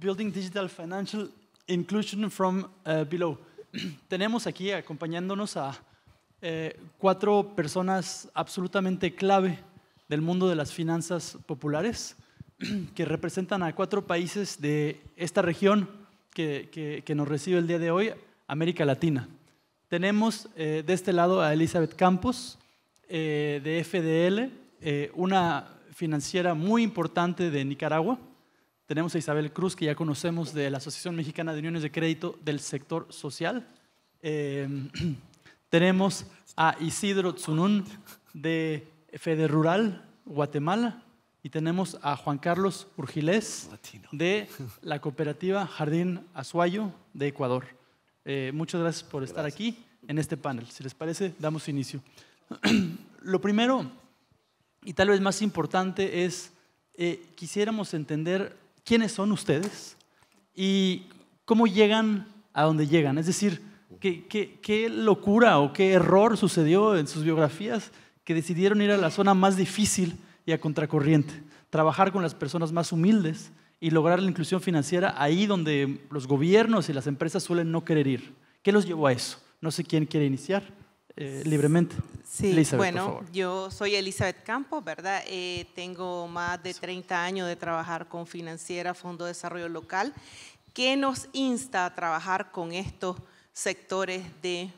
Building Digital Financial Inclusion from eh, Below. Tenemos aquí acompañándonos a eh, cuatro personas absolutamente clave del mundo de las finanzas populares, que representan a cuatro países de esta región que, que, nos recibe el día de hoy, América Latina. Tenemos eh, de este lado a Elizabeth Campos, de FDL, una financiera muy importante de Nicaragua tenemos a Isabel Cruz, que ya conocemos de la Asociación Mexicana de Uniones de Crédito del Sector Social. Em, tenemos a Isidro Tsunun de Fede Rural, Guatemala. Y tenemos a Juan Carlos Urgilés de la cooperativa Jardín Azuayo de Ecuador. Eh, muchas gracias por estar aquí en este panel. Si les parece, damos inicio. Lo primero, y tal vez más importante, es eh, quisiéramos entender quiénes son ustedes y cómo llegan a donde llegan. Es decir, ¿qué, locura o qué error sucedió en sus biografías que decidieron ir a la zona más difícil y a contracorriente, trabajar con las personas más humildes y lograr la inclusión financiera ahí donde los gobiernos y las empresas suelen no querer ir. ¿Qué los llevó a eso? No sé quién quiere iniciar. Eh, libremente. Sí, bueno, yo soy Elizabeth Campos, ¿verdad? Eh, tengo más de 30 años de trabajar con Financiera, Fondo de Desarrollo Local, ¿qué nos insta a trabajar con estos sectores de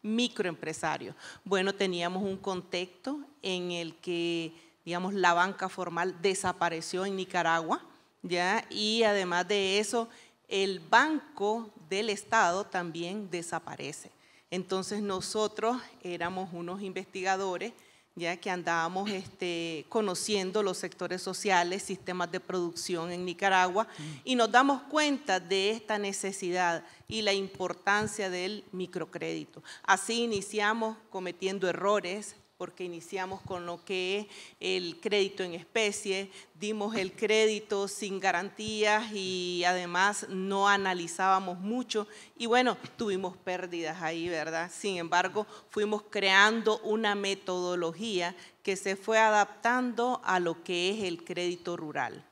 microempresarios. Bueno, teníamos un contexto en el que, digamos, la banca formal desapareció en Nicaragua, ¿ya? Y además de eso, el Banco del Estado también desaparece. Entonces nosotros éramos unos investigadores ya que andábamos este, conociendo los sectores sociales, sistemas de producción en Nicaragua, y nos damos cuenta de esta necesidad y la importancia del microcrédito. Así iniciamos cometiendo errores, porque iniciamos con lo que es el crédito en especie, dimos el crédito sin garantías y además no analizábamos mucho y bueno, tuvimos pérdidas ahí, ¿verdad? Sin embargo, fuimos creando una metodología que se fue adaptando a lo que es el crédito rural.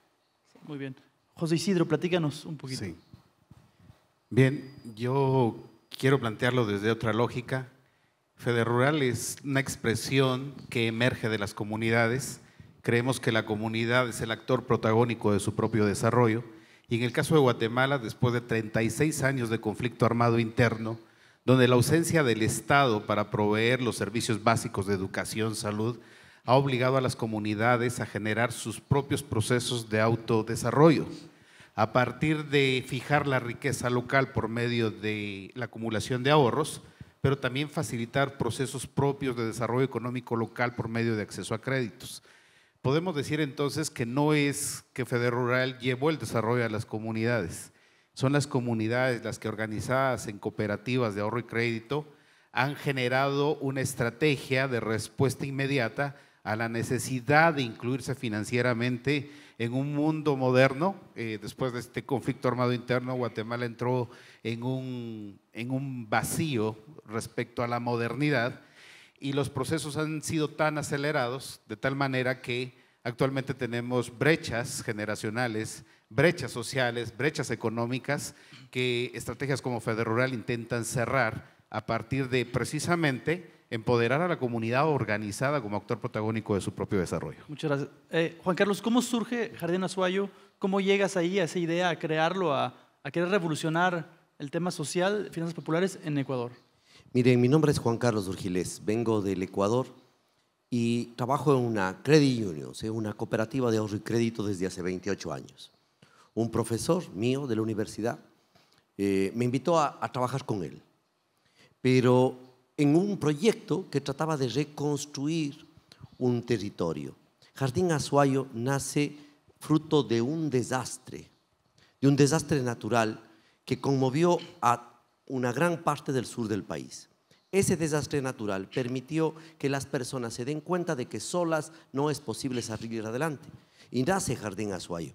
Muy bien. José Isidro, platícanos un poquito. Sí. Bien, yo quiero plantearlo desde otra lógica Rural es una expresión que emerge de las comunidades. Creemos que la comunidad es el actor protagónico de su propio desarrollo. Y en el caso de Guatemala, después de 36 años de conflicto armado interno, donde la ausencia del Estado para proveer los servicios básicos de educación, salud, ha obligado a las comunidades a generar sus propios procesos de autodesarrollo. A partir de fijar la riqueza local por medio de la acumulación de ahorros, pero también facilitar procesos propios de desarrollo económico local por medio de acceso a créditos. Podemos decir entonces que no es que Rural llevó el desarrollo a las comunidades, son las comunidades las que organizadas en cooperativas de ahorro y crédito han generado una estrategia de respuesta inmediata a la necesidad de incluirse financieramente en un mundo moderno. Eh, después de este conflicto armado interno, Guatemala entró en un, vacío respecto a la modernidad y los procesos han sido tan acelerados de tal manera que actualmente tenemos brechas generacionales, brechas sociales, brechas económicas que estrategias como Federal intentan cerrar a partir de precisamente empoderar a la comunidad organizada como actor protagónico de su propio desarrollo. Muchas gracias. Eh, Juan Carlos, ¿cómo surge Jardín Azuayo? ¿Cómo llegas ahí a esa idea, a crearlo, a, querer revolucionar el tema social, finanzas populares en Ecuador? Miren, mi nombre es Juan Carlos Urgilés, vengo del Ecuador y trabajo en una credit union, ¿eh? una cooperativa de ahorro y crédito desde hace 28 años. Un profesor mío de la universidad eh, me invitó a, a trabajar con él, pero en un proyecto que trataba de reconstruir un territorio. Jardín Azuayo nace fruto de un desastre, de un desastre natural que conmovió a una gran parte del sur del país. Ese desastre natural permitió que las personas se den cuenta de que solas no es posible salir adelante. Y nace Jardín Azuayo.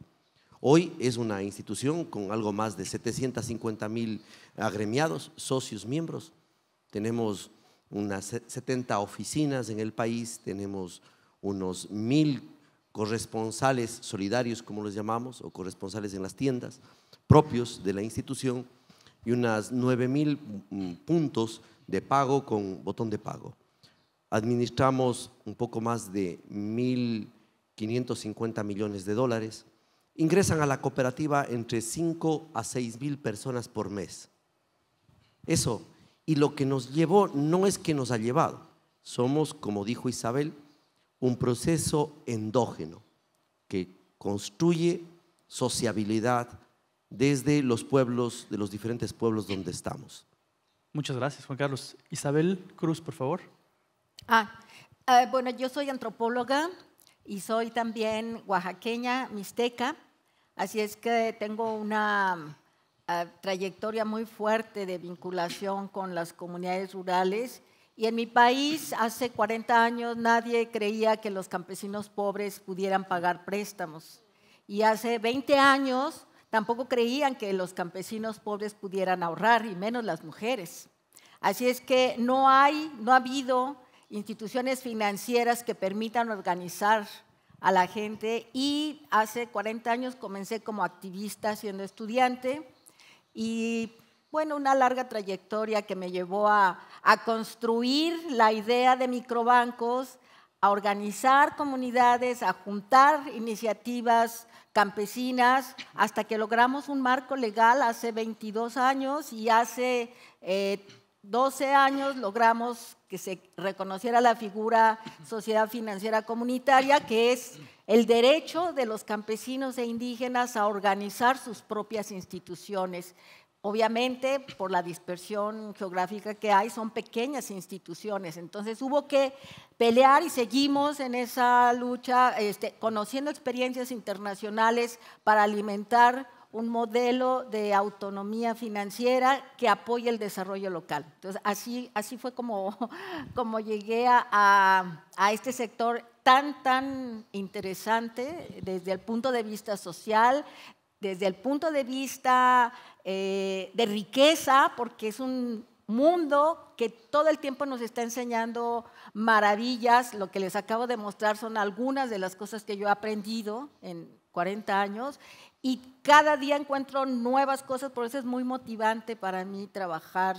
Hoy es una institución con algo más de 750 mil agremiados, socios, miembros, tenemos unas 70 oficinas en el país, tenemos unos mil corresponsales solidarios, como los llamamos, o corresponsales en las tiendas, propios de la institución, y unas 9 mil mm, puntos de pago con botón de pago. Administramos un poco más de 1.550 millones de dólares. Ingresan a la cooperativa entre 5 a 6 mil personas por mes. Eso y lo que nos llevó no es que nos ha llevado. Somos, como dijo Isabel, un proceso endógeno que construye sociabilidad desde los pueblos, de los diferentes pueblos donde estamos. Muchas gracias, Juan Carlos. Isabel Cruz, por favor. Ah, ah bueno, yo soy antropóloga y soy también oaxaqueña, mixteca, así es que tengo una trayectoria muy fuerte de vinculación con las comunidades rurales. Y en mi país, hace 40 años, nadie creía que los campesinos pobres pudieran pagar préstamos. Y hace 20 años tampoco creían que los campesinos pobres pudieran ahorrar, y menos las mujeres. Así es que no hay, no ha habido instituciones financieras que permitan organizar a la gente y hace 40 años comencé como activista siendo estudiante y bueno, una larga trayectoria que me llevó a, construir la idea de microbancos, a organizar comunidades, a juntar iniciativas campesinas, hasta que logramos un marco legal hace 22 años y hace 12 eh, años logramos que se reconociera la figura sociedad financiera comunitaria, que es el derecho de los campesinos e indígenas a organizar sus propias instituciones. Obviamente, por la dispersión geográfica que hay, son pequeñas instituciones. Entonces hubo que pelear y seguimos en esa lucha, este, conociendo experiencias internacionales para alimentar un modelo de autonomía financiera que apoye el desarrollo local. Entonces, así, así fue como, como llegué a, este sector tan, tan interesante desde el punto de vista social, desde el punto de vista eh, de riqueza, porque es un mundo que todo el tiempo nos está enseñando maravillas. Lo que les acabo de mostrar son algunas de las cosas que yo he aprendido en 40 años y cada día encuentro nuevas cosas, por eso es muy motivante para mí trabajar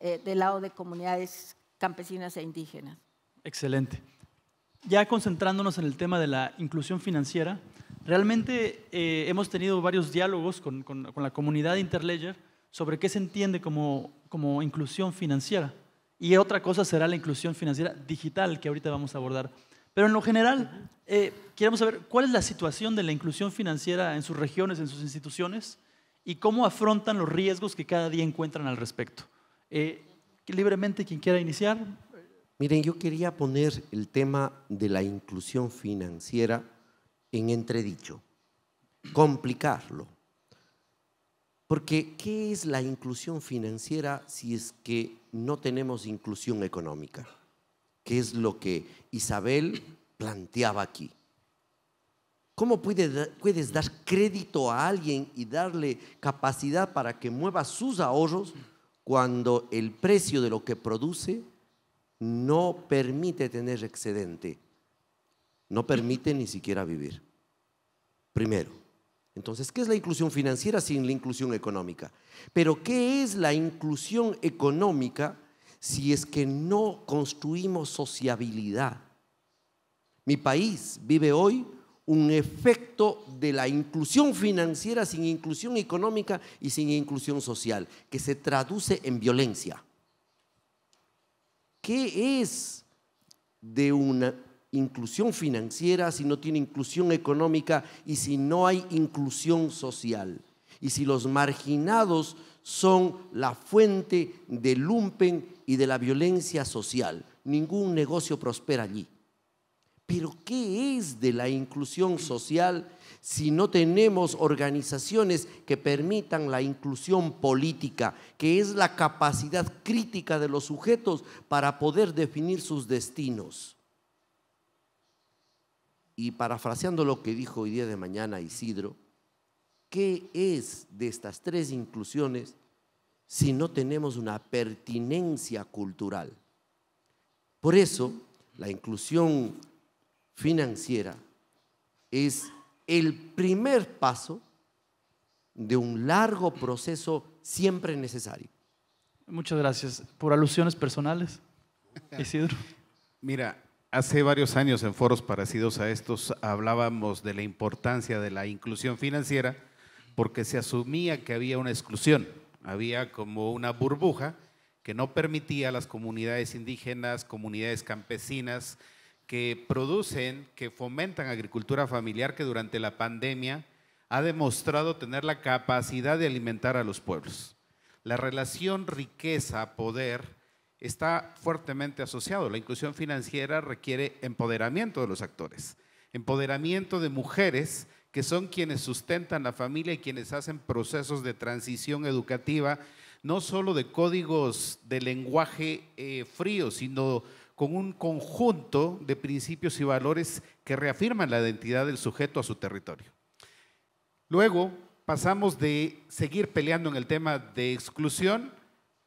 eh, del lado de comunidades campesinas e indígenas. Excelente. Ya concentrándonos en el tema de la inclusión financiera, realmente eh, hemos tenido varios diálogos con, la comunidad de Interledger sobre qué se entiende como, como inclusión financiera. Y otra cosa será la inclusión financiera digital, que ahorita vamos a abordar. Pero en lo general, eh, queremos saber cuál es la situación de la inclusión financiera en sus regiones, en sus instituciones, y cómo afrontan los riesgos que cada día encuentran al respecto. Eh, libremente, quien quiera iniciar. Miren, yo quería poner el tema de la inclusión financiera en entredicho, complicarlo. Porque, ¿qué es la inclusión financiera si es que no tenemos inclusión económica? ¿Qué es lo que Isabel planteaba aquí. ¿Cómo puedes dar crédito a alguien y darle capacidad para que mueva sus ahorros cuando el precio de lo que produce no permite tener excedente? No permite ni siquiera vivir. Primero. Entonces, ¿qué es la inclusión financiera sin la inclusión económica? Pero ¿qué es la inclusión económica si es que no construimos sociabilidad. Mi país vive hoy un efecto de la inclusión financiera sin inclusión económica y sin inclusión social, que se traduce en violencia. ¿Qué es de una inclusión financiera si no tiene inclusión económica y si no hay inclusión social? Y si los marginados son la fuente de lumpen y de la violencia social. Ningún negocio prospera allí. Pero ¿qué es de la inclusión social si no tenemos organizaciones que permitan la inclusión política, que es la capacidad crítica de los sujetos para poder definir sus destinos? Y parafraseando lo que dijo hoy día de mañana Isidro, ¿qué es de estas tres inclusiones si no tenemos una pertinencia cultural. Por eso, la inclusión financiera es el primer paso de un largo proceso siempre necesario. Muchas gracias. ¿Por alusiones personales, Isidro? Mira, hace varios años en foros parecidos a estos hablábamos de la importancia de la inclusión financiera porque se asumía que había una exclusión había como una burbuja que no permitía a las comunidades indígenas, comunidades campesinas que producen, que fomentan agricultura familiar que durante la pandemia ha demostrado tener la capacidad de alimentar a los pueblos. La relación riqueza-poder está fuertemente asociado. La inclusión financiera requiere empoderamiento de los actores, empoderamiento de mujeres que son quienes sustentan la familia y quienes hacen procesos de transición educativa, no solo de códigos de lenguaje eh, frío, sino con un conjunto de principios y valores que reafirman la identidad del sujeto a su territorio. Luego pasamos de seguir peleando en el tema de exclusión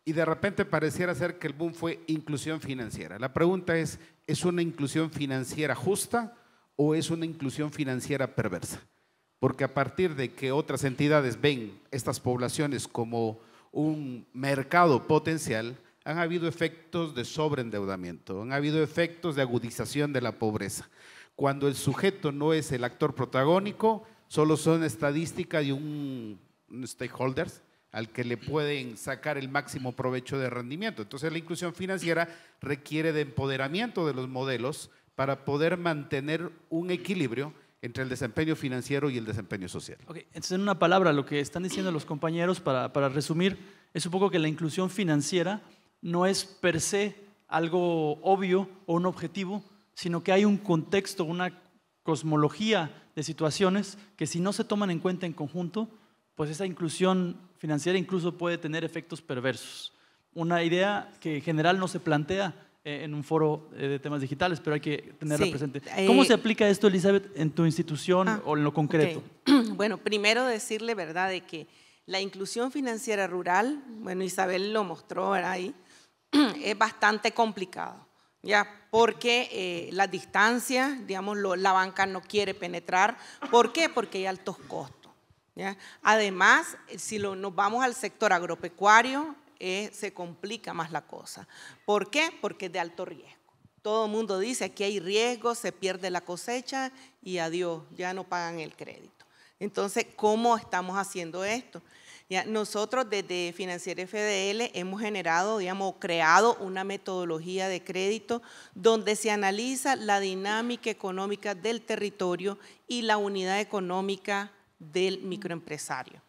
y de repente pareciera ser que el boom fue inclusión financiera. La pregunta es, ¿es una inclusión financiera justa o es una inclusión financiera perversa? porque a partir de que otras entidades ven estas poblaciones como un mercado potencial, han habido efectos de sobreendeudamiento, han habido efectos de agudización de la pobreza. Cuando el sujeto no es el actor protagónico, solo son estadísticas de un, un stakeholders al que le pueden sacar el máximo provecho de rendimiento. Entonces la inclusión financiera requiere de empoderamiento de los modelos para poder mantener un equilibrio entre el desempeño financiero y el desempeño social. Entonces, en una palabra, lo que están diciendo los compañeros, para, para resumir, es un poco que la inclusión financiera no es per se algo obvio o un objetivo, sino que hay un contexto, una cosmología de situaciones que si no se toman en cuenta en conjunto, pues esa inclusión financiera incluso puede tener efectos perversos. Una idea que en general no se plantea eh, en un foro eh, de temas digitales, pero hay que tenerlo presente. Eh, ¿Cómo se aplica esto, Elizabeth, en tu institución ah, o en lo concreto? Bueno, primero decirle, ¿verdad?, de que la inclusión financiera rural, bueno, Isabel lo mostró ahí, es bastante complicado, ¿ya? Porque eh, las distancias, digamos, la banca no quiere penetrar. ¿Por qué? Porque hay altos costos. ¿ya? Además, si lo, nos vamos al sector agropecuario, eh, se complica más la cosa. ¿Por qué? Porque es de alto riesgo. Todo el mundo dice, que hay riesgo, se pierde la cosecha y adiós, ya no pagan el crédito. Entonces, ¿cómo estamos haciendo esto? nosotros desde Financiera FDL hemos generado, digamos, creado una metodología de crédito donde se analiza la dinámica económica del territorio y la unidad económica del microempresario.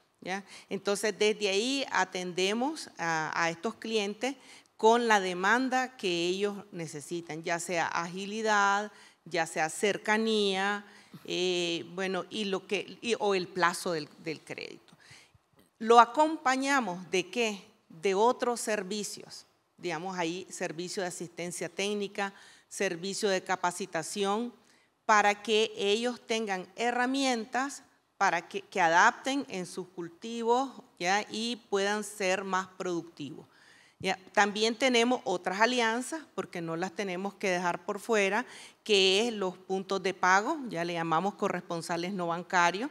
Entonces, desde ahí atendemos a, estos clientes con la demanda que ellos necesitan, ya sea agilidad, ya sea cercanía, eh, bueno, y lo que, o el plazo del, del, crédito. Lo acompañamos de qué? De otros servicios, digamos ahí, servicio de asistencia técnica, servicio de capacitación, para que ellos tengan herramientas para que, adapten en sus cultivos y puedan ser más productivos. También tenemos otras alianzas, porque no las tenemos que dejar por fuera, que es los puntos de pago, ya le llamamos corresponsales no bancarios.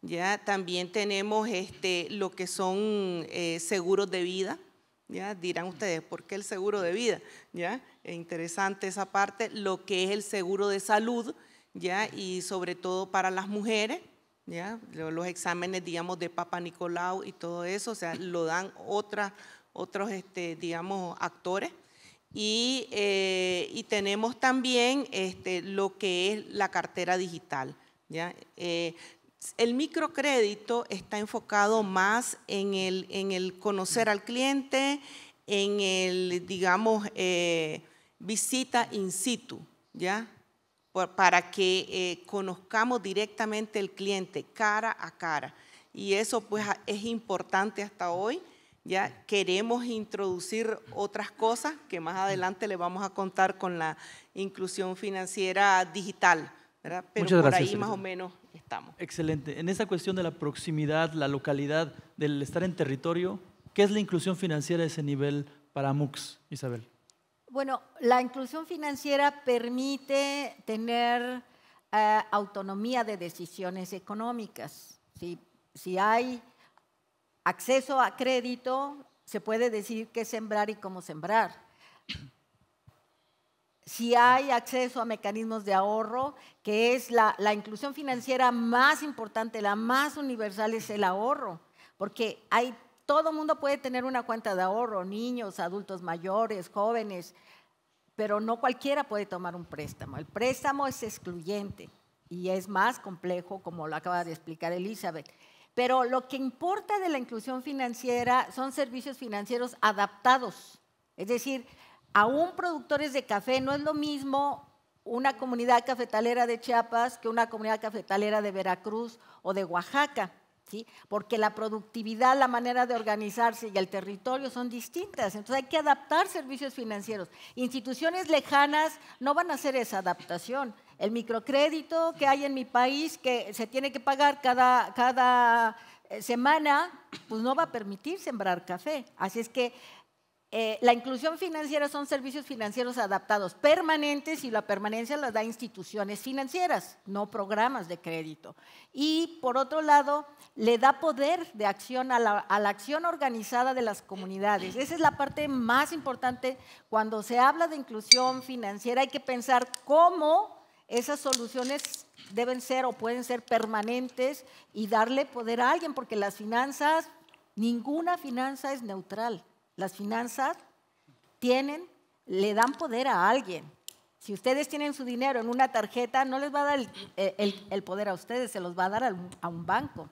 ¿ya? También tenemos este, lo que son eh, seguros de vida, Dirán ustedes, ¿por qué el seguro de vida? ¿Ya? Es interesante esa parte, lo que es el seguro de salud, ¿ya? Y sobre todo para las mujeres, los exámenes, digamos, de Papa Nicolau y todo eso, o sea, lo dan otros, este, digamos, actores. Eh, y, tenemos también este, lo que es la cartera digital. ¿ya? Eh, el microcrédito está enfocado más en el, en el conocer al cliente, en el, digamos, eh, visita in situ, ¿ya? para que eh, conozcamos directamente el cliente cara a cara. Y eso pues es importante hasta hoy. Ya queremos introducir otras cosas que más adelante le vamos a contar con la inclusión financiera digital, ¿verdad? Pero por ahí más o menos estamos. Excelente. En esa cuestión de la proximidad, la localidad, del estar en territorio, ¿qué es la inclusión financiera a ese nivel para MUX, Isabel? Bueno, la inclusión financiera permite tener eh, autonomía de decisiones económicas. Si, hay acceso a crédito, se puede decir qué sembrar y cómo sembrar. Si hay acceso a mecanismos de ahorro, que es la, la inclusión financiera más importante, la más universal, es el ahorro, porque hay todo mundo puede tener una cuenta de ahorro, niños, adultos mayores, jóvenes, pero no cualquiera puede tomar un préstamo. El préstamo es excluyente y es más complejo, como lo acaba de explicar Elizabeth. Pero lo que importa de la inclusión financiera son servicios financieros adaptados. Es decir, aún productores de café no es lo mismo una comunidad cafetalera de Chiapas que una comunidad cafetalera de Veracruz o de Oaxaca porque la productividad, la manera de organizarse y el territorio son distintas. Entonces hay que adaptar servicios financieros. Instituciones lejanas no van a hacer esa adaptación. El microcrédito que hay en mi país, que se tiene que pagar cada, cada eh, semana, pues no va a permitir sembrar café. Así es que eh, la inclusión financiera son servicios financieros adaptados permanentes y la permanencia la da instituciones financieras, no programas de crédito. Y por otro lado, le da poder de acción a la acción organizada de las comunidades. Esa es la parte más importante. Cuando se habla de inclusión financiera hay que pensar cómo esas soluciones deben ser o pueden ser permanentes y darle poder a alguien, porque las finanzas, ninguna finanza es neutral. Las finanzas tienen, le dan poder a alguien. Si ustedes tienen su dinero en una tarjeta, no les va a dar el, poder a ustedes, se los va a dar a un, banco.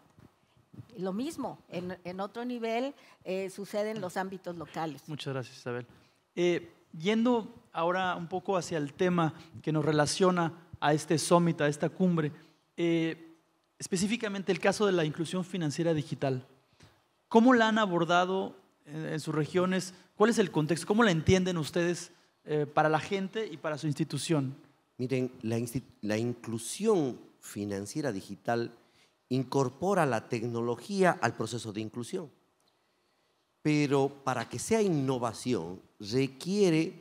Lo mismo, en, otro nivel eh, sucede en los ámbitos locales. Muchas gracias, Isabel. Eh, yendo ahora un poco hacia el tema que nos relaciona a este summit, a esta cumbre, eh, específicamente el caso de la inclusión financiera digital. ¿Cómo la han abordado en, sus regiones? ¿Cuál es el contexto? ¿Cómo la entienden ustedes eh, para la gente y para su institución? Miren, la inclusión financiera digital incorpora la tecnología al proceso de inclusión. Pero para que sea innovación requiere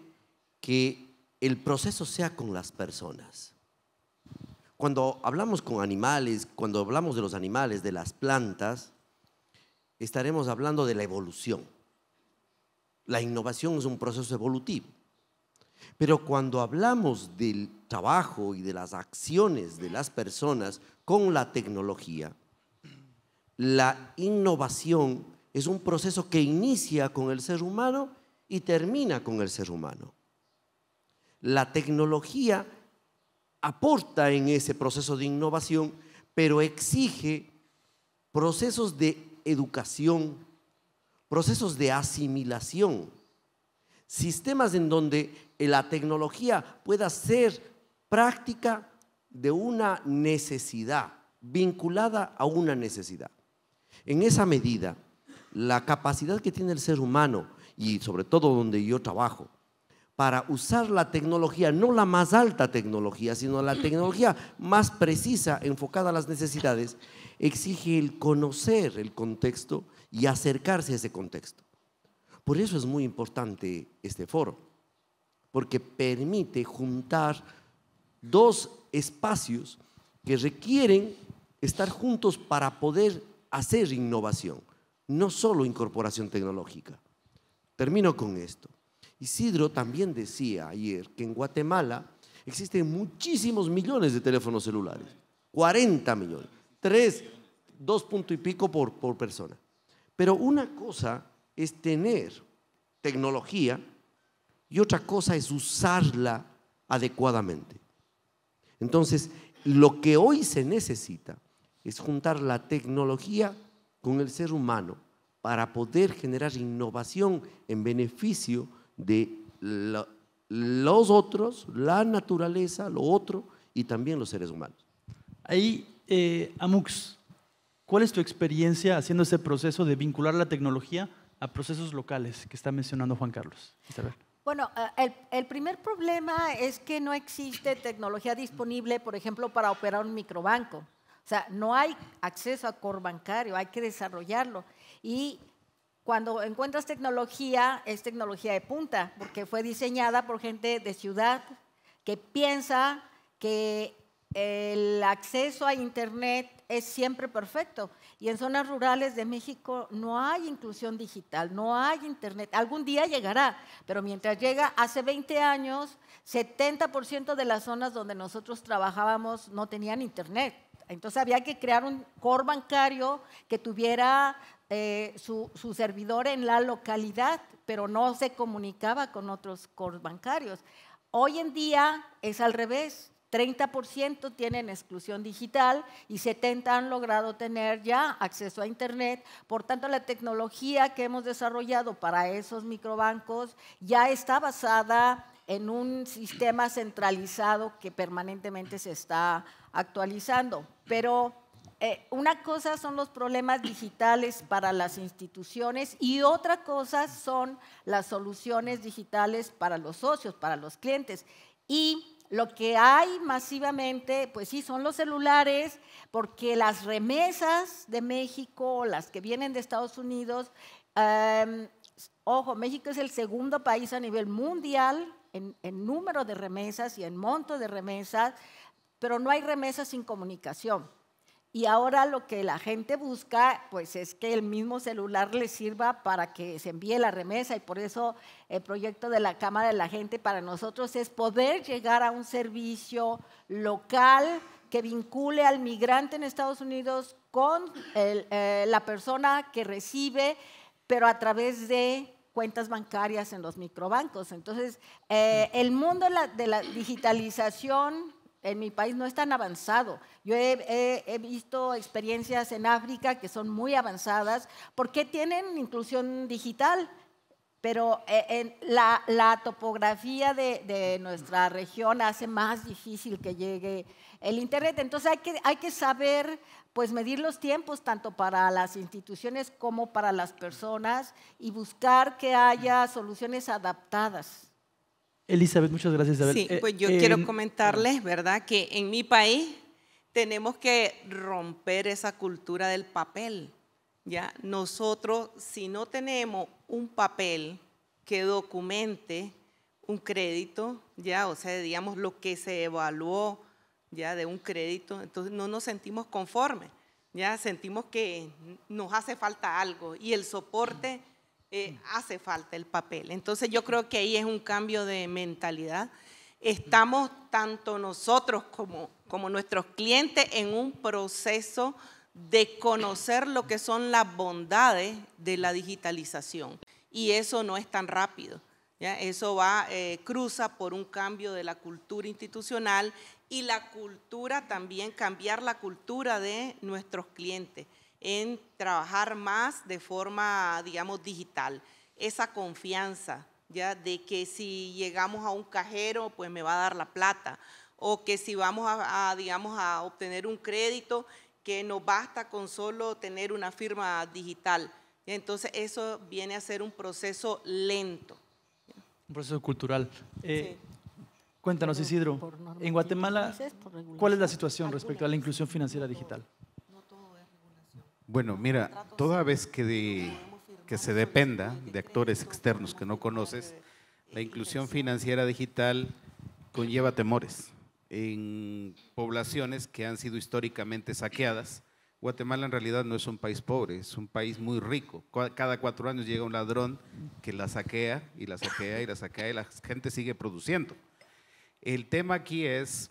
que el proceso sea con las personas. Cuando hablamos con animales, cuando hablamos de los animales, de las plantas, estaremos hablando de la evolución. La innovación es un proceso evolutivo. Pero cuando hablamos del trabajo y de las acciones de las personas con la tecnología, la innovación es un proceso que inicia con el ser humano y termina con el ser humano. La tecnología aporta en ese proceso de innovación, pero exige procesos de educación, procesos de asimilación, sistemas en donde eh, la tecnología pueda ser práctica de una necesidad, vinculada a una necesidad. En esa medida, la capacidad que tiene el ser humano, y sobre todo donde yo trabajo, para usar la tecnología, no la más alta tecnología, sino la tecnología más precisa, enfocada a las necesidades, exige el conocer el contexto y acercarse a ese contexto. Por eso es muy importante este foro, porque permite juntar dos espacios que requieren estar juntos para poder hacer innovación, no solo incorporación tecnológica. Termino con esto. Isidro también decía ayer que en Guatemala existen muchísimos millones de teléfonos celulares, 40 millones, 3, 2 y pico por persona. Pero una cosa es tener tecnología y otra cosa es usarla adecuadamente. Entonces, lo que hoy se necesita es juntar la tecnología con el ser humano para poder generar innovación en beneficio de los otros, la naturaleza, lo otro y también los seres humanos. Ahí, eh, Amux, ¿Cuál es tu experiencia haciendo ese proceso de vincular la tecnología a procesos locales que está mencionando Juan Carlos? Bueno, eh, el, el, primer problema es que no existe tecnología disponible, por ejemplo, para operar un microbanco. O sea, no hay acceso a core bancario, hay que desarrollarlo. Y cuando encuentras tecnología, es tecnología de punta, porque fue diseñada por gente de ciudad que piensa que el acceso a Internet es siempre perfecto. Y en zonas rurales de México no hay inclusión digital, no hay Internet. Algún día llegará, pero mientras llega, hace 20 años, 70% de las zonas donde nosotros trabajábamos no tenían Internet. Entonces había que crear un core bancario que tuviera eh, su, su, servidor en la localidad, pero no se comunicaba con otros core bancarios. Hoy en día es al revés. 30% tienen exclusión digital y 70% han logrado tener ya acceso a Internet. Por tanto, la tecnología que hemos desarrollado para esos microbancos ya está basada en un sistema centralizado que permanentemente se está actualizando. Pero eh, una cosa son los problemas digitales para las instituciones y otra cosa son las soluciones digitales para los socios, para los clientes. Y lo que hay masivamente, pues sí, son los celulares, porque las remesas de México, las que vienen de Estados Unidos, em, ojo, México es el segundo país a nivel mundial en número de remesas y en monto de remesas, pero no hay remesas sin comunicación. Y ahora lo que la gente busca, pues es que el mismo celular le sirva para que se envíe la remesa y por eso el proyecto de la Cámara de la Gente para nosotros es poder llegar a un servicio local que vincule al migrante en Estados Unidos con eh, la persona que recibe, pero a través de cuentas bancarias en los microbancos. Entonces, eh, el mundo de la digitalización en mi país no es tan avanzado. Yo he, visto experiencias en África que son muy avanzadas porque tienen inclusión digital, pero eh, la, topografía de, nuestra región hace más difícil que llegue el Internet. Entonces hay que, hay que saber pues medir los tiempos tanto para las instituciones como para las personas y buscar que haya soluciones adaptadas. Elizabeth, muchas gracias, Sí, eh, pues yo eh, quiero em, comentarles, ¿verdad?, que en mi país tenemos que romper esa cultura del papel. ¿ya? Nosotros, si no tenemos un papel que documente un crédito, ya, o sea, digamos lo que se evaluó ya de un crédito, entonces no nos sentimos conformes, ya sentimos que nos hace falta algo y el soporte eh, mm. hace falta el papel. Entonces yo mm. creo que ahí es un cambio de mentalidad. Mm. Estamos tanto nosotros como, nuestros clientes en un proceso de conocer lo que son las bondades de la digitalización. Y eso no es tan rápido. Eso va, eh, cruza por un cambio de la cultura institucional y la cultura también, cambiar la cultura de nuestros clientes en trabajar más de forma, digamos, digital. Esa confianza, ¿ya? De que si llegamos a un cajero, pues me va a dar la plata. O que si vamos a, digamos, a obtener un crédito, que nos basta con solo tener una firma digital. Entonces, eso viene a ser un proceso lento. Un proceso cultural. Eh, cuéntanos, Isidro, en Guatemala, ¿cuál es la situación respecto a la inclusión financiera digital? Bueno, mira, toda vez que, que se dependa de actores externos que no conoces, la inclusión financiera digital conlleva temores en poblaciones que han sido históricamente saqueadas. Guatemala en realidad no es un país pobre, es un país muy rico. Cada cuatro años llega un ladrón que la saquea y la saquea y la saquea y la gente sigue produciendo. El tema aquí es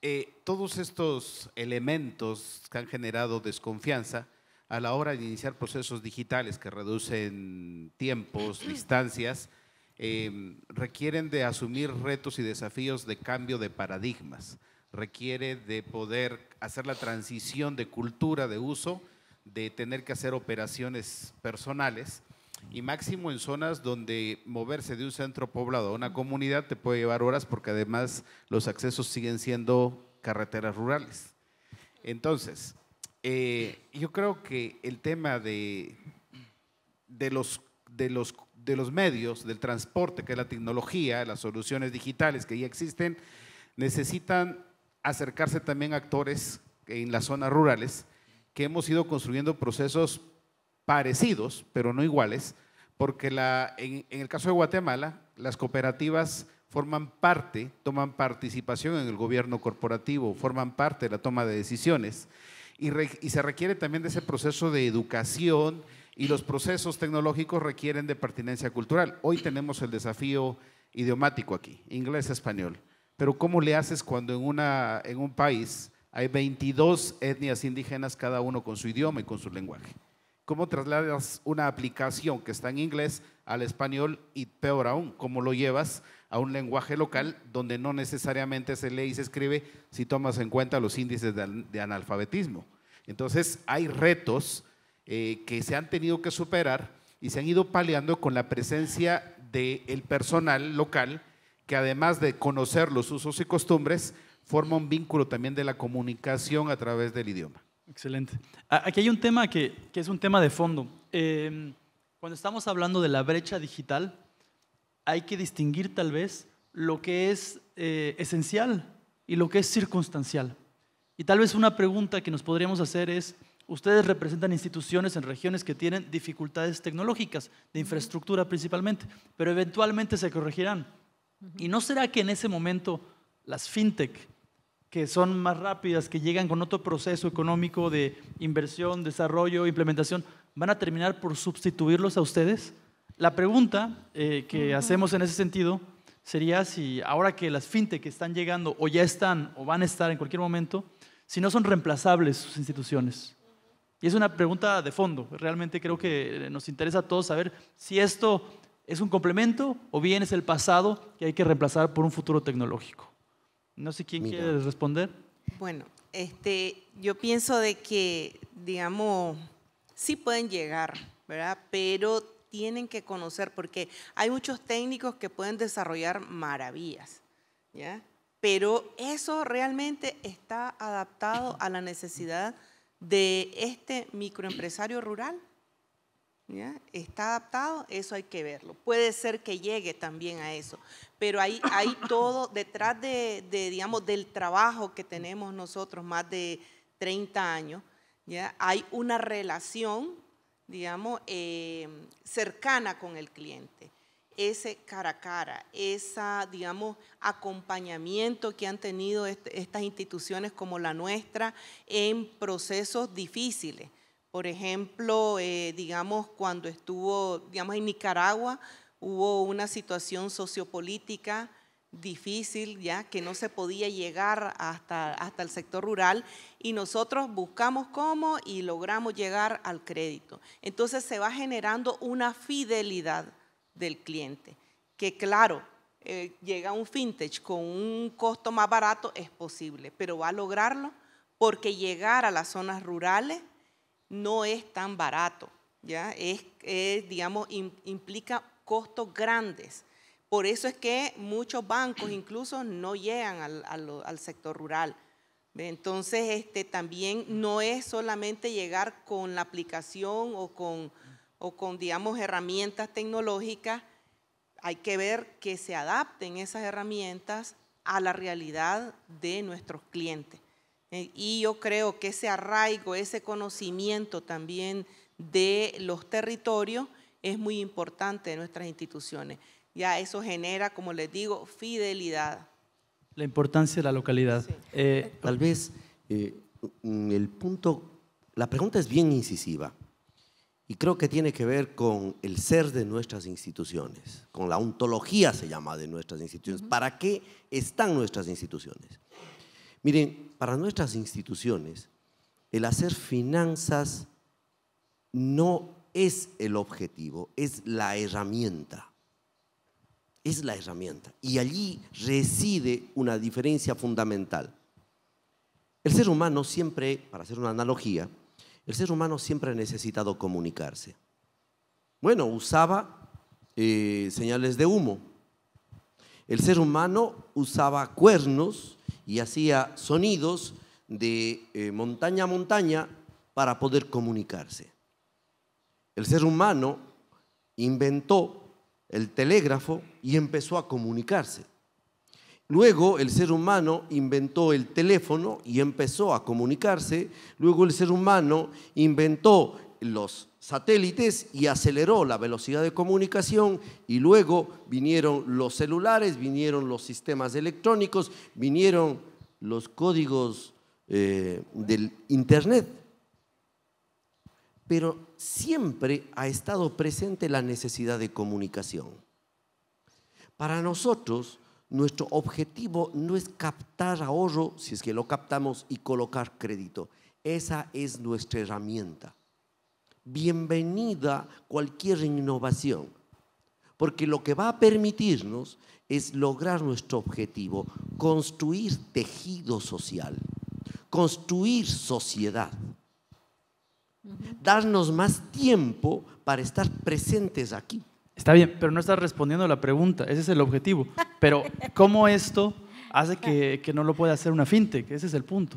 eh, todos estos elementos que han generado desconfianza a la hora de iniciar procesos digitales que reducen tiempos, distancias, em, requieren de asumir retos y desafíos de cambio de paradigmas, requiere de poder hacer la transición de cultura de uso, de tener que hacer operaciones personales y máximo en zonas donde moverse de un centro poblado a una comunidad te puede llevar horas porque además los accesos siguen siendo carreteras rurales. Entonces, eh, yo creo que el tema de, los, medios, del transporte, que es la tecnología, las soluciones digitales que ya existen, necesitan acercarse también a actores en las zonas rurales, que hemos ido construyendo procesos parecidos, pero no iguales, porque en el caso de Guatemala, las cooperativas forman parte, toman participación en el gobierno corporativo, forman parte de la toma de decisiones y, se requiere también de ese proceso de educación y los procesos tecnológicos requieren de pertinencia cultural. Hoy tenemos el desafío idiomático aquí, inglés-español. Pero ¿cómo le haces cuando en, una, en un país hay 22 etnias indígenas, cada uno con su idioma y con su lenguaje? ¿Cómo trasladas una aplicación que está en inglés al español y peor aún, cómo lo llevas a un lenguaje local donde no necesariamente se lee y se escribe si tomas en cuenta los índices de analfabetismo. Entonces hay retos eh, que se han tenido que superar y se han ido paliando con la presencia del personal local que además de conocer los usos y costumbres, forma un vínculo también de la comunicación a través del idioma. Excelente. Aquí hay un tema que, es un tema de fondo. Em, cuando estamos hablando de la brecha digital, hay que distinguir tal vez lo que es eh, esencial y lo que es circunstancial. Y tal vez una pregunta que nos podríamos hacer es, ustedes representan instituciones en regiones que tienen dificultades tecnológicas, de infraestructura principalmente, pero eventualmente se corregirán. ¿Y no será que en ese momento las fintech, que son más rápidas, que llegan con otro proceso económico de inversión, desarrollo, implementación, van a terminar por sustituirlos a ustedes? La pregunta eh, que hacemos en ese sentido sería si ahora que las fintech están llegando o ya están o van a estar en cualquier momento, si no son reemplazables sus instituciones. Y es una pregunta de fondo. Realmente creo que eh, nos interesa a todos saber si esto es un complemento o bien es el pasado que hay que reemplazar por un futuro tecnológico. No sé quién quiere responder. Bueno, este, yo pienso de que, digamos, sí pueden llegar, ¿verdad? Pero tienen que conocer, porque hay muchos técnicos que pueden desarrollar maravillas, ¿ya? Pero eso realmente está adaptado a la necesidad de este microempresario rural. ¿Ya? ¿Está adaptado? Eso hay que verlo. Puede ser que llegue también a eso, pero hay, hay todo detrás de, digamos, del trabajo que tenemos nosotros más de 30 años, ¿ya? hay una relación digamos, eh, cercana con el cliente, ese cara a cara, esa, digamos, acompañamiento que han tenido este, estas instituciones como la nuestra en procesos difíciles. Por ejemplo, eh, digamos, cuando estuvo, digamos, en Nicaragua, hubo una situación sociopolítica difícil, ya que no se podía llegar hasta, hasta el sector rural y nosotros buscamos cómo y logramos llegar al crédito. Entonces se va generando una fidelidad del cliente, que claro, eh, llega un fintech con un costo más barato, es posible, pero va a lograrlo porque llegar a las zonas rurales no es tan barato, ¿ya? es digamos, implica costos grandes por eso es que muchos bancos incluso no llegan al, sector rural. Entonces, este, también no es solamente llegar con la aplicación o con, o con, digamos, herramientas tecnológicas. Hay que ver que se adapten esas herramientas a la realidad de nuestros clientes. Eh, y yo creo que ese arraigo, ese conocimiento también de los territorios es muy importante de nuestras instituciones ya eso genera, como les digo, fidelidad. La importancia de la localidad. Eh, Tal vez eh, mm, el punto, la pregunta es bien incisiva y creo que tiene que ver con el ser de nuestras instituciones, con la ontología se llama de nuestras instituciones. ¿Para qué están nuestras instituciones? Miren, para nuestras instituciones, el hacer finanzas no es el objetivo, es la herramienta es la herramienta. Y allí reside una diferencia fundamental. El ser humano siempre, para hacer una analogía, el ser humano siempre ha necesitado comunicarse. Bueno, usaba eh, señales de humo. El ser humano usaba cuernos y hacía sonidos de eh, montaña a montaña para poder comunicarse. El ser humano inventó el telégrafo y empezó a comunicarse. Luego el ser humano inventó el teléfono y empezó a comunicarse. Luego el ser humano inventó los satélites y aceleró la velocidad de comunicación y luego vinieron los celulares, vinieron los sistemas electrónicos, vinieron los códigos eh, del Internet pero siempre ha estado presente la necesidad de comunicación. Para nosotros, nuestro objetivo no es captar ahorro, si es que lo captamos, y colocar crédito. Esa es nuestra herramienta. Bienvenida cualquier innovación, porque lo que va a permitirnos es lograr nuestro objetivo, construir tejido social, construir sociedad darnos más tiempo para estar presentes aquí. Está bien, pero no estás respondiendo a la pregunta, ese es el objetivo. Pero ¿cómo esto hace que, no lo pueda hacer una fintech? Ese es el punto.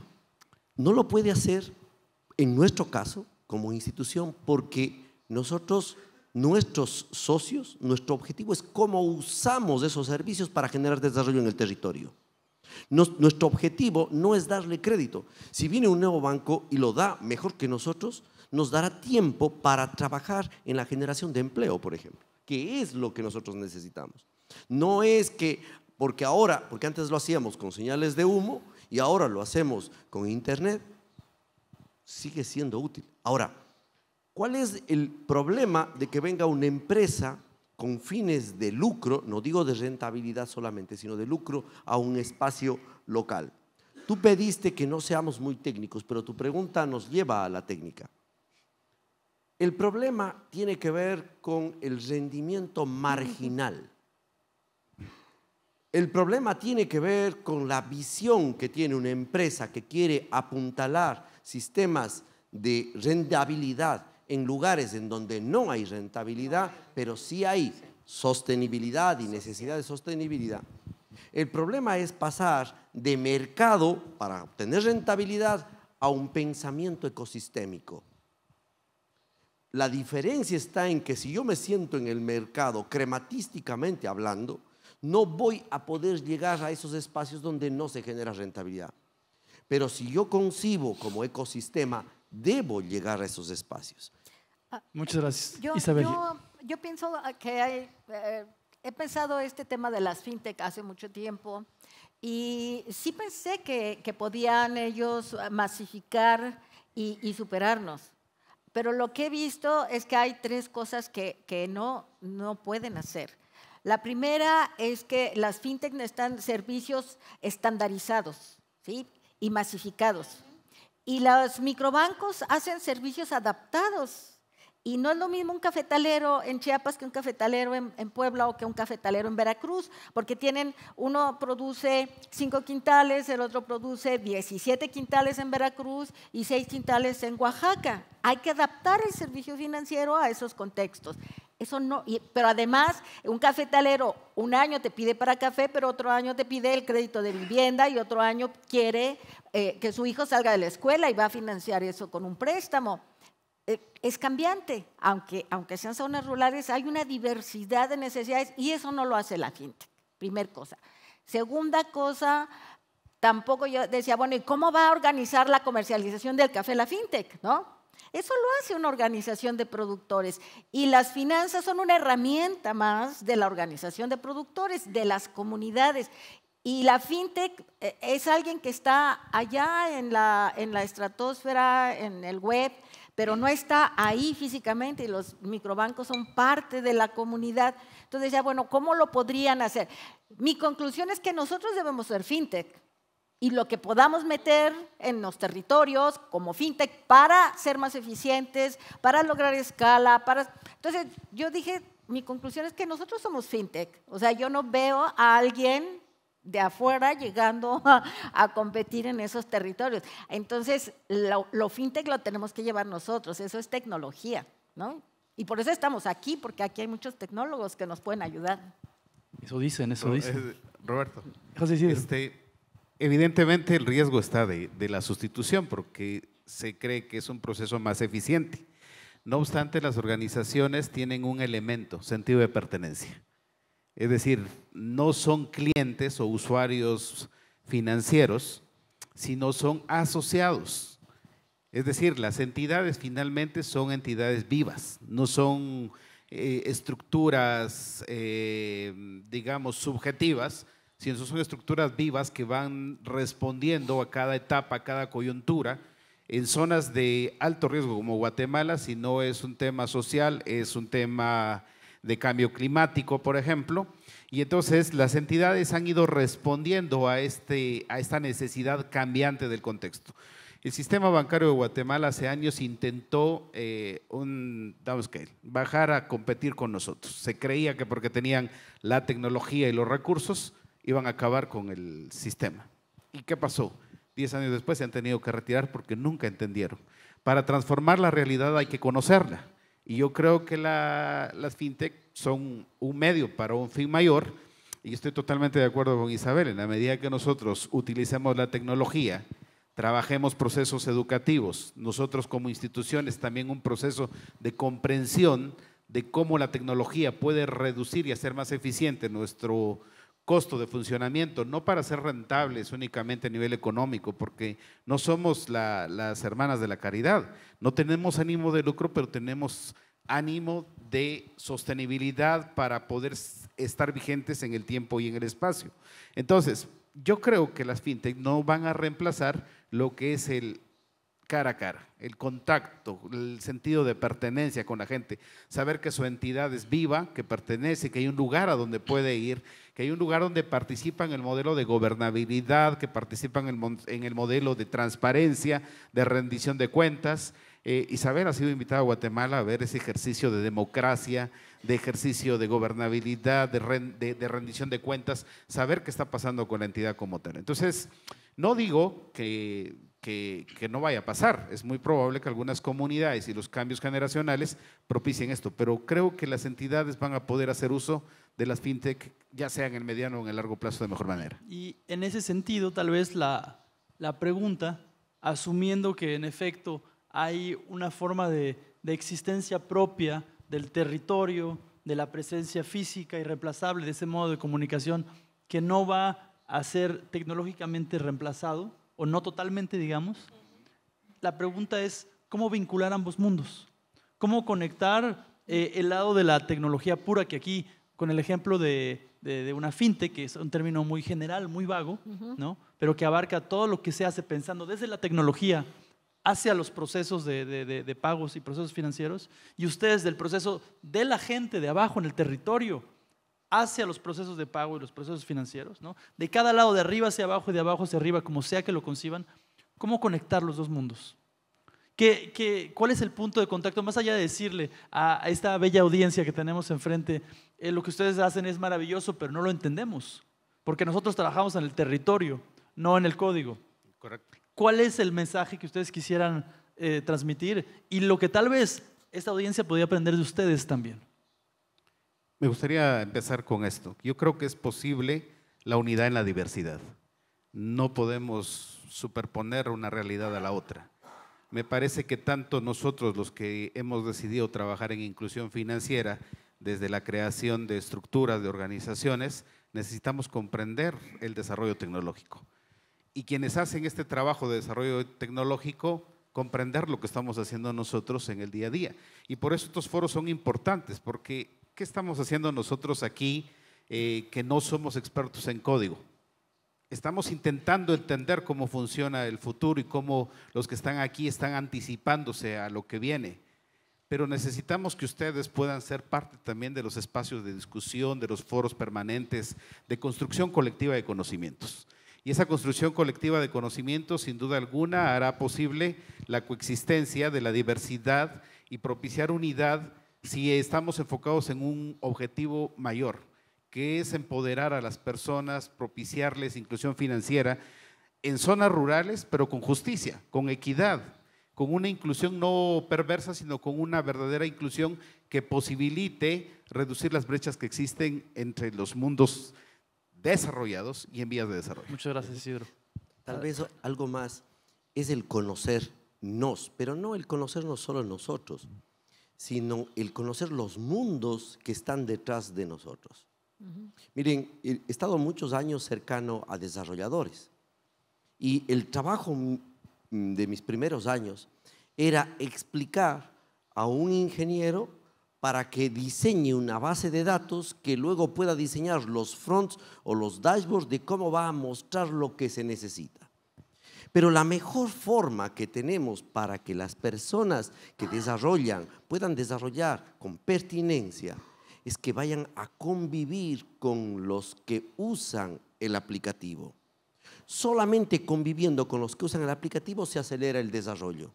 No lo puede hacer, en nuestro caso, como institución, porque nosotros nuestros socios, nuestro objetivo es cómo usamos esos servicios para generar desarrollo en el territorio. nuestro objetivo no es darle crédito. Si viene un nuevo banco y lo da mejor que nosotros, nos dará tiempo para trabajar en la generación de empleo, por ejemplo, que es lo que nosotros necesitamos. No es que, porque ahora, porque antes lo hacíamos con señales de humo y ahora lo hacemos con internet, sigue siendo útil. Ahora, ¿cuál es el problema de que venga una empresa con fines de lucro, no digo de rentabilidad solamente, sino de lucro a un espacio local. Tú pediste que no seamos muy técnicos, pero tu pregunta nos lleva a la técnica. El problema tiene que ver con el rendimiento marginal. El problema tiene que ver con la visión que tiene una empresa que quiere apuntalar sistemas de rentabilidad en lugares en donde no hay rentabilidad, pero sí hay sostenibilidad y necesidad de sostenibilidad. El problema es pasar de mercado para obtener rentabilidad a un pensamiento ecosistémico. La diferencia está en que si yo me siento en el mercado, crematísticamente hablando, no voy a poder llegar a esos espacios donde no se genera rentabilidad. Pero si yo concibo como ecosistema, debo llegar a esos espacios. Ah, Muchas gracias. Yo, Isabel. Yo, pienso que hay, eh, he pensado este tema de las fintech hace mucho tiempo y sí pensé que, podían ellos masificar y, y superarnos pero lo que he visto es que hay tres cosas que, que no, no pueden hacer. La primera es que las fintech están servicios estandarizados ¿sí? y masificados. Y los microbancos hacen servicios adaptados y no es lo mismo un cafetalero en Chiapas que un cafetalero en, Puebla o que un cafetalero en Veracruz, porque tienen, uno produce cinco quintales, el otro produce 17 quintales en Veracruz y seis quintales en Oaxaca. Hay que adaptar el servicio financiero a esos contextos. Eso no, pero además, un cafetalero un año te pide para café, pero otro año te pide el crédito de vivienda y otro año quiere eh, que su hijo salga de la escuela y va a financiar eso con un préstamo. Eh, es cambiante, aunque, aunque sean zonas rurales, hay una diversidad de necesidades y eso no lo hace la Fintech, primer cosa. Segunda cosa, tampoco yo decía, bueno, ¿y cómo va a organizar la comercialización del café la fintech? ¿No? Eso lo hace una organización de productores y las finanzas son una herramienta más de la organización de productores, de las comunidades. Y la fintech eh, es alguien que está allá en la, en la estratosfera, en el web, pero no está ahí físicamente y los microbancos son parte de la comunidad. Entonces ya, bueno, ¿cómo lo podrían hacer? Mi conclusión es que nosotros debemos ser fintech y lo que podamos meter en los territorios como fintech para ser más eficientes, para lograr escala, para... Entonces yo dije, mi conclusión es que nosotros somos fintech, o sea, yo no veo a alguien de afuera llegando a, competir en esos territorios. Entonces, lo, fintech lo tenemos que llevar nosotros, eso es tecnología, ¿no? Y por eso estamos aquí, porque aquí hay muchos tecnólogos que nos pueden ayudar. Eso dicen, eso dicen. Roberto, este, evidentemente el riesgo está de, de la sustitución, porque se cree que es un proceso más eficiente. No obstante, las organizaciones tienen un elemento, sentido de pertenencia es decir, no son clientes o usuarios financieros, sino son asociados. Es decir, las entidades finalmente son entidades vivas, no son eh, estructuras, eh, digamos, subjetivas, sino son estructuras vivas que van respondiendo a cada etapa, a cada coyuntura, en zonas de alto riesgo como Guatemala, si no es un tema social, es un tema de cambio climático, por ejemplo. Y entonces las entidades han ido respondiendo a, este, a esta necesidad cambiante del contexto. El sistema bancario de Guatemala hace años intentó eh, un bajar a competir con nosotros. Se creía que porque tenían la tecnología y los recursos iban a acabar con el sistema. ¿Y qué pasó? Diez años después se han tenido que retirar porque nunca entendieron. Para transformar la realidad hay que conocerla. Y yo creo que las fintech son un medio para un fin mayor. Y estoy totalmente de acuerdo con Isabel. En la medida que nosotros utilicemos la tecnología, trabajemos procesos educativos, nosotros como instituciones también un proceso de comprensión de cómo la tecnología puede reducir y hacer más eficiente nuestro, costo de funcionamiento, no para ser rentables únicamente a nivel económico, porque no somos las hermanas de la caridad, no tenemos ánimo de lucro, pero tenemos ánimo de sostenibilidad para poder estar vigentes en el tiempo y en el espacio. Entonces, yo creo que las fintech no van a reemplazar lo que es el cara a cara, el contacto, el sentido de pertenencia con la gente, saber que su entidad es viva, que pertenece, que hay un lugar a donde puede ir que hay un lugar donde participan el modelo de gobernabilidad, que participan en el modelo de transparencia, de rendición de cuentas. Eh, Isabel ha sido invitada a Guatemala a ver ese ejercicio de democracia, de ejercicio de gobernabilidad, de, rendición de cuentas, saber qué está pasando con la entidad como tal. Entonces, no digo que, que, no vaya a pasar, es muy probable que algunas comunidades y los cambios generacionales propicien esto, pero creo que las entidades van a poder hacer uso de las fintech, ya sea en el mediano o en el largo plazo de mejor manera. Y en ese sentido, tal vez la, pregunta, asumiendo que en efecto hay una forma de, existencia propia del territorio, de la presencia física irreemplazable de ese modo de comunicación que no va a ser tecnológicamente reemplazado, o no totalmente, digamos. La pregunta es, ¿cómo vincular ambos mundos? ¿Cómo conectar eh, el lado de la tecnología pura que aquí con el ejemplo de, una fintech, que es un término muy general, muy vago, pero que abarca todo lo que se hace pensando desde la tecnología hacia los procesos de, pagos y procesos financieros, y ustedes del proceso de la gente de abajo en el territorio hacia los procesos de pago y los procesos financieros, de cada lado, de arriba hacia abajo y de abajo hacia arriba, como sea que lo conciban, ¿cómo conectar los dos mundos? cuál es el punto de contacto? Más allá de decirle a esta bella audiencia que tenemos enfrente, eh, lo que ustedes hacen es maravilloso, pero no lo entendemos, porque nosotros trabajamos en el territorio, no en el código. Correcto. ¿Cuál es el mensaje que ustedes quisieran eh, transmitir y lo que tal vez esta audiencia podría aprender de ustedes también? Me gustaría empezar con esto. Yo creo que es posible la unidad en la diversidad. No podemos superponer una realidad a la otra me parece que tanto nosotros los que hemos decidido trabajar en inclusión financiera, desde la creación de estructuras, de organizaciones, necesitamos comprender el desarrollo tecnológico. Y quienes hacen este trabajo de desarrollo tecnológico, comprender lo que estamos haciendo nosotros en el día a día. Y por eso estos foros son importantes, porque ¿qué estamos haciendo nosotros aquí eh, que no somos expertos en código? estamos intentando entender cómo funciona el futuro y cómo los que están aquí están anticipándose a lo que viene. Pero necesitamos que ustedes puedan ser parte también de los espacios de discusión, de los foros permanentes, de construcción colectiva de conocimientos. Y esa construcción colectiva de conocimientos, sin duda alguna, hará posible la coexistencia de la diversidad y propiciar unidad si estamos enfocados en un objetivo mayor que es empoderar a las personas, propiciarles inclusión financiera en zonas rurales, pero con justicia, con equidad, con una inclusión no perversa, sino con una verdadera inclusión que posibilite reducir las brechas que existen entre los mundos desarrollados y en vías de desarrollo. Muchas gracias, Isidro. Tal vez algo más es el conocernos, pero no el conocernos solo nosotros, sino el conocer los mundos que están detrás de nosotros. Miren, he estado muchos años cercano a desarrolladores y el trabajo de mis primeros años era explicar a un ingeniero para que diseñe una base de datos que luego pueda diseñar los fronts o los dashboards de cómo va a mostrar lo que se necesita. Pero la mejor forma que tenemos para que las personas que desarrollan puedan desarrollar con pertinencia es que vayan a convivir con los que usan el aplicativo. Solamente conviviendo con los que usan el aplicativo se acelera el desarrollo.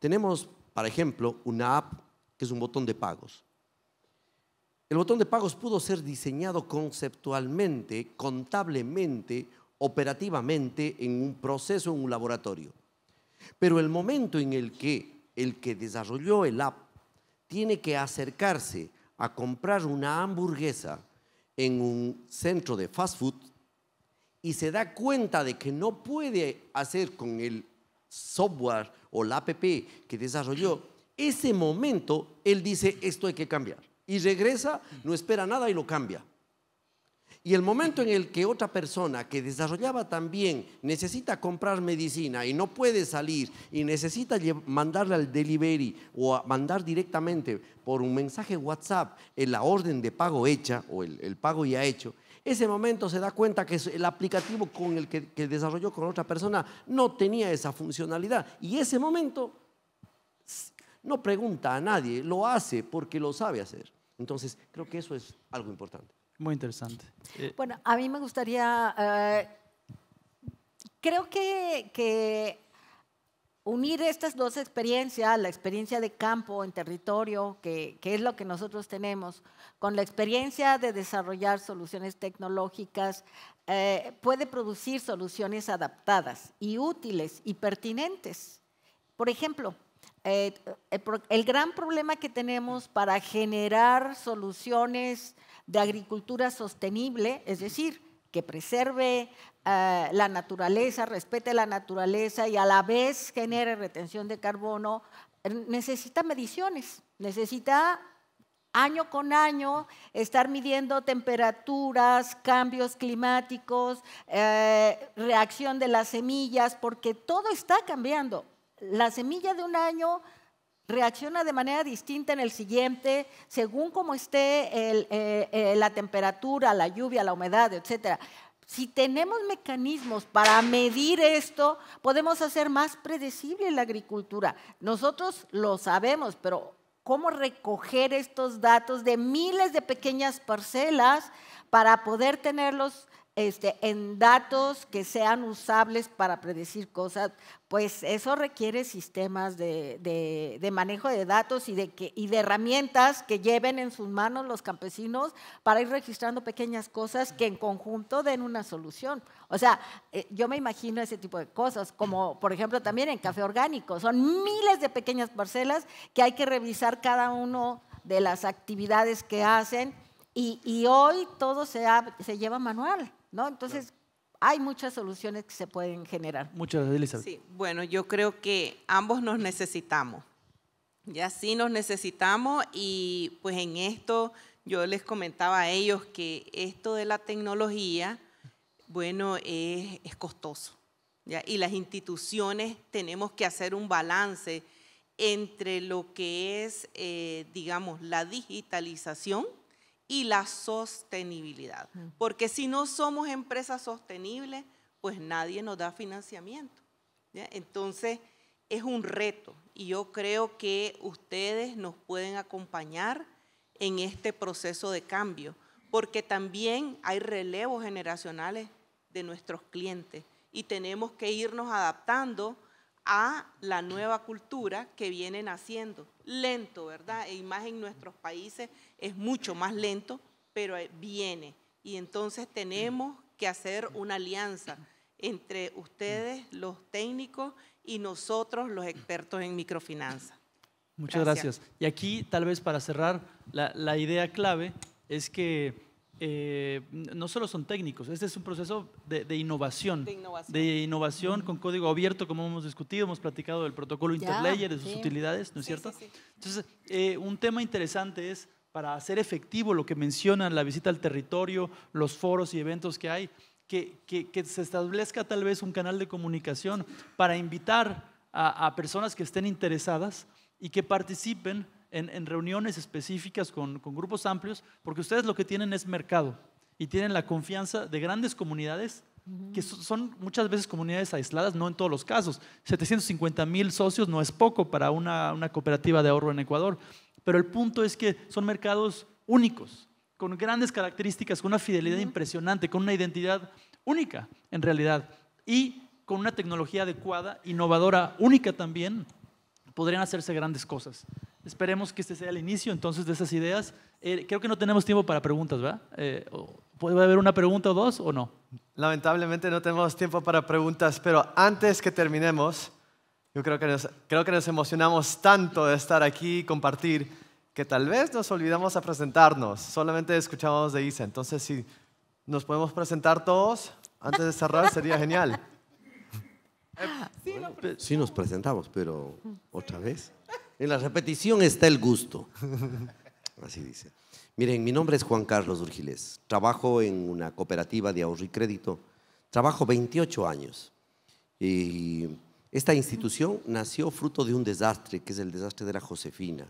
Tenemos, por ejemplo, una app que es un botón de pagos. El botón de pagos pudo ser diseñado conceptualmente, contablemente, operativamente en un proceso, en un laboratorio. Pero el momento en el que el que desarrolló el app tiene que acercarse a comprar una hamburguesa en un centro de fast food y se da cuenta de que no puede hacer con el software o la app que desarrolló, ese momento él dice, esto hay que cambiar. Y regresa, no espera nada y lo cambia. Y el momento en el que otra persona que desarrollaba también necesita comprar medicina y no puede salir y necesita mandarle al delivery o mandar directamente por un mensaje WhatsApp la orden de pago hecha o el, pago ya hecho, ese momento se da cuenta que el aplicativo con el que, desarrolló con otra persona no tenía esa funcionalidad. Y ese momento no pregunta a nadie, lo hace porque lo sabe hacer. Entonces, creo que eso es algo importante. Muy interesante. Eh, bueno, a mí me gustaría, eh, creo que, unir estas dos experiencias, la experiencia de campo en territorio, que, es lo que nosotros tenemos, con la experiencia de desarrollar soluciones tecnológicas, eh, puede producir soluciones adaptadas y útiles y pertinentes. Por ejemplo, el gran problema que tenemos para generar soluciones de agricultura sostenible, es decir, que preserve eh, la naturaleza, respete la naturaleza y a la vez genere retención de carbono, eh, necesita mediciones, necesita año con año estar midiendo temperaturas, cambios climáticos, eh, reacción de las semillas, porque todo está cambiando. La semilla de un año reacciona de manera distinta en el siguiente, según cómo esté eh, eh, la temperatura, la lluvia, la humedad, etc. Si tenemos mecanismos para medir esto, podemos hacer más predecible la agricultura. Nosotros lo sabemos, pero cómo recoger estos datos de miles de pequeñas parcelas para poder tenerlos este, en datos que sean usables para predecir cosas, pues eso requiere sistemas de, manejo de datos y de, que, y de herramientas que lleven en sus manos los campesinos para ir registrando pequeñas cosas que en conjunto den una solución. O sea, eh, yo me imagino ese tipo de cosas, como por ejemplo también en café orgánico, son miles de pequeñas parcelas que hay que revisar cada uno de las actividades que hacen y, hoy todo se, se, lleva manual. ¿no? Entonces, hay muchas soluciones que se pueden generar. Muchas gracias, Elizabeth. Sí, bueno, yo creo que ambos nos necesitamos. Ya sí nos necesitamos y pues en esto yo les comentaba a ellos que esto de la tecnología, bueno, es, costoso. Y las instituciones tenemos que hacer un balance entre lo que es, eh, digamos, la digitalización, y la sostenibilidad. Porque si no somos empresas sostenibles, pues nadie nos da financiamiento. Entonces, es un reto y yo creo que ustedes nos pueden acompañar en este proceso de cambio, porque también hay relevos generacionales de nuestros clientes y tenemos que irnos adaptando a la nueva cultura que vienen haciendo. Lento, ¿verdad? Y e más en nuestros países es mucho más lento, pero eh, viene. Y entonces tenemos que hacer una alianza entre ustedes, los técnicos, y nosotros, los expertos en microfinanza. Muchas gracias. Y aquí, tal vez para cerrar, la, la idea clave es que eh, no solo son técnicos, este es un proceso de, innovación, de innovación, con código abierto, como hemos discutido, hemos platicado del protocolo Interlayer, de sus utilidades, ¿no es cierto? Entonces, eh, un tema interesante es para hacer efectivo lo que mencionan, la visita al territorio, los foros y eventos que hay, que, se establezca tal vez un canal de comunicación para invitar a personas que estén interesadas y que participen en, reuniones específicas con, grupos amplios, porque ustedes lo que tienen es mercado y tienen la confianza de grandes comunidades que son muchas veces comunidades aisladas, no en todos los casos. 750 mil socios no es poco para una, cooperativa de ahorro en Ecuador, pero el punto es que son mercados únicos, con grandes características, con una fidelidad impresionante, con una identidad única en realidad y con una tecnología adecuada, innovadora, única también, podrían hacerse grandes cosas. Esperemos que este sea el inicio entonces de esas ideas. Eh, creo que no tenemos tiempo para preguntas, ¿verdad? Eh, ¿Puede haber una pregunta o dos o no? Lamentablemente no tenemos tiempo para preguntas, pero antes que terminemos, yo creo que nos, creo que nos emocionamos tanto de estar aquí y compartir que tal vez nos olvidamos a presentarnos, solamente escuchamos de Isa. Entonces, si nos podemos presentar todos antes de cerrar, sería genial. Sí, nos presentamos, pero otra vez. En la repetición está el gusto. Así dice. Miren, mi nombre es Juan Carlos Urgiles. Trabajo en una cooperativa de ahorro y crédito. Trabajo 28 años. Y esta institución nació fruto de un desastre, que es el desastre de la Josefina,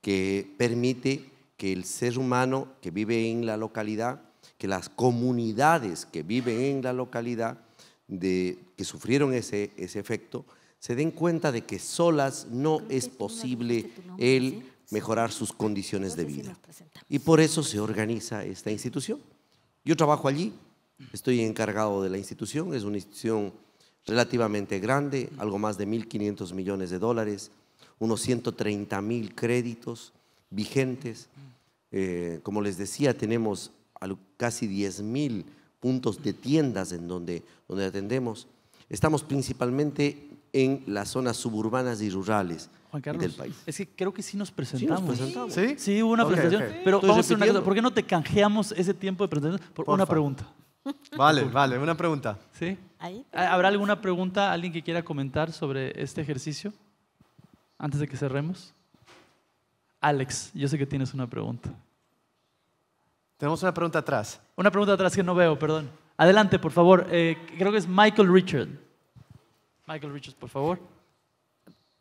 que permite que el ser humano que vive en la localidad, que las comunidades que viven en la localidad, que sufrieron ese efecto, se den cuenta de que solas no es posible el mejorar sus condiciones de vida. Y por eso se organiza esta institución. Yo trabajo allí, estoy encargado de la institución, es una institución relativamente grande, algo más de 1.500 millones de dólares, unos 130 mil créditos vigentes. Eh, como les decía, tenemos casi 10.000 puntos de tiendas en donde, donde atendemos. Estamos principalmente en las zonas suburbanas y rurales del país. Es que creo que sí nos presentamos. Sí, hubo una presentación. Pero vamos a hacer ¿Por qué no te canjeamos ese tiempo de presentación por, una pregunta? Vale, vale, una pregunta. ¿Sí? ¿Habrá alguna pregunta, alguien que quiera comentar sobre este ejercicio? Antes de que cerremos. Alex, yo sé que tienes una pregunta. Tenemos una pregunta atrás. Una pregunta atrás que no veo, perdón. Adelante, por favor. Eh, creo que es Michael Richard. Michael Richards, por favor.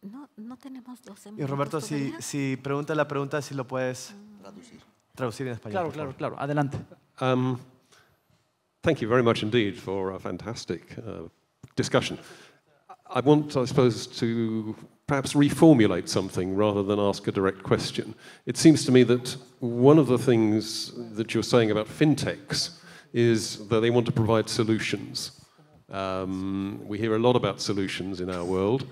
No, no tenemos 12 minutos. Y Roberto, si, si pregunta la pregunta, si lo puedes traducir, traducir en español. Claro, claro, claro. Adelante. Um, thank you very much indeed for a fantastic uh, discussion. I want, I suppose, to perhaps reformulate something rather than ask a direct question. It seems to me that one of the things that you're saying about fintechs is that they want to provide solutions. Um, we hear a lot about solutions in our world,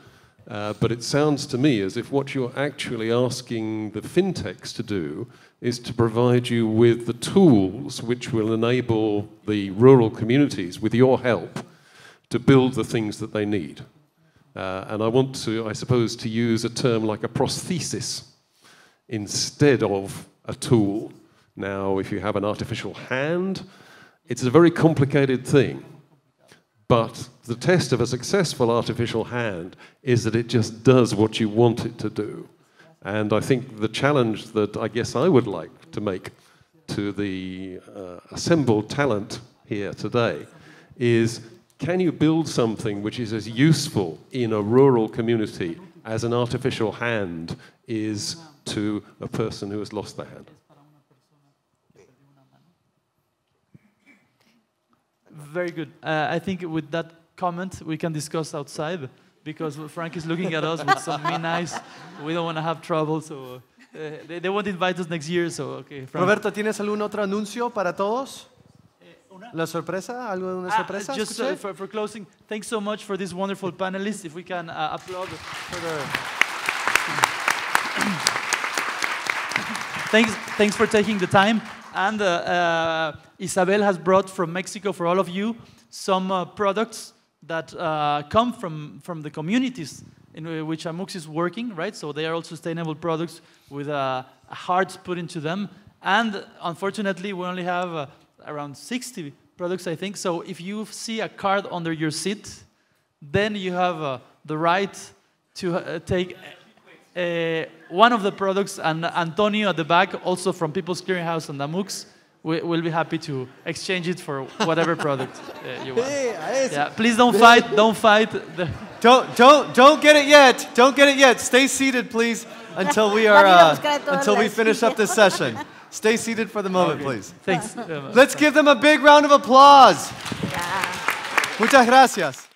uh, but it sounds to me as if what you're actually asking the fintechs to do is to provide you with the tools which will enable the rural communities, with your help, to build the things that they need. Uh, and I want to, I suppose, to use a term like a prosthesis instead of a tool. Now, if you have an artificial hand, it's a very complicated thing. But the test of a successful artificial hand is that it just does what you want it to do. And I think the challenge that I guess I would like to make to the uh, assembled talent here today is can you build something which is as useful in a rural community as an artificial hand is to a person who has lost their hand? Very good. Uh, I think with that comment, we can discuss outside because Frank is looking at us with some mean eyes. We don't want to have trouble, so uh, they, they, won't invite us next year. So okay. Frank. Roberto, ¿tienes algún otro anuncio para todos? ¿La sorpresa? ¿Algo de una ah, sorpresa? Just uh, for, for, closing, thanks so much for these wonderful panelists. If we can uh, applaud for the. thanks, thanks for taking the time. And uh, uh, Isabel has brought from Mexico for all of you some uh, products that come from, from the communities in which Amux is working, right? So they are all sustainable products with uh, hearts put into them. And unfortunately, we only have uh, around 60 products, I think. So if you see a card under your seat, then you have uh, the right to take uh, one of the products, and Antonio at the back, also from People's Clearinghouse and Damux, we, will be happy to exchange it for whatever product uh, you want. Yeah, please don't fight. Don't fight. don't don't don't get it yet. Don't get it yet. Stay seated, please, until we are uh, until we finish up this session. Stay seated for the moment, okay. please. Thanks. Let's give them a big round of applause. Yeah. Muchas gracias.